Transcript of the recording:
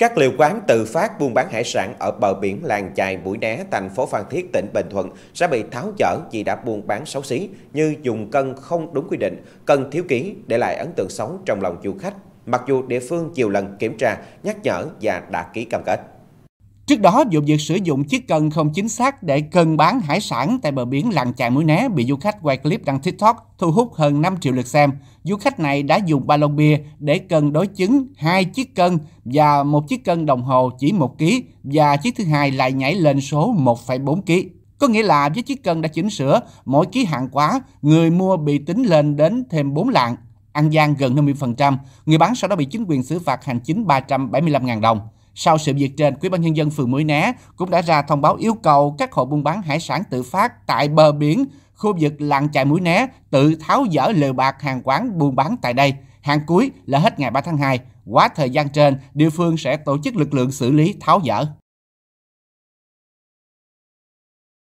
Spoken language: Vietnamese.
Các liều quán tự phát buôn bán hải sản ở bờ biển làng chài Mũi Né, thành phố Phan Thiết, tỉnh Bình Thuận sẽ bị tháo dỡ vì đã buôn bán xấu xí như dùng cân không đúng quy định, cân thiếu ký để lại ấn tượng xấu trong lòng du khách. Mặc dù địa phương nhiều lần kiểm tra, nhắc nhở và đã ký cam kết. Trước đó, vụ việc sử dụng chiếc cân không chính xác để cân bán hải sản tại bờ biển làng chài mũi né bị du khách quay clip đăng TikTok thu hút hơn 5 triệu lượt xem. Du khách này đã dùng ba lon bia để cân đối chứng hai chiếc cân và một chiếc cân đồng hồ chỉ 1 kg và chiếc thứ hai lại nhảy lên số 1,4 kg. Có nghĩa là với chiếc cân đã chỉnh sửa, mỗi ký hàng quá, người mua bị tính lên đến thêm 4 lạng. ăn gian gần 50%, người bán sau đó bị chính quyền xử phạt hành chính 375.000 đồng. Sau sự việc trên, Quỹ ban nhân dân phường Mũi Né cũng đã ra thông báo yêu cầu các hộ buôn bán hải sản tự phát tại bờ biển khu vực làng chài Mũi Né tự tháo dỡ lều bạc hàng quán buôn bán tại đây. hàng cuối là hết ngày 3 tháng 2. Quá thời gian trên, địa phương sẽ tổ chức lực lượng xử lý tháo dỡ.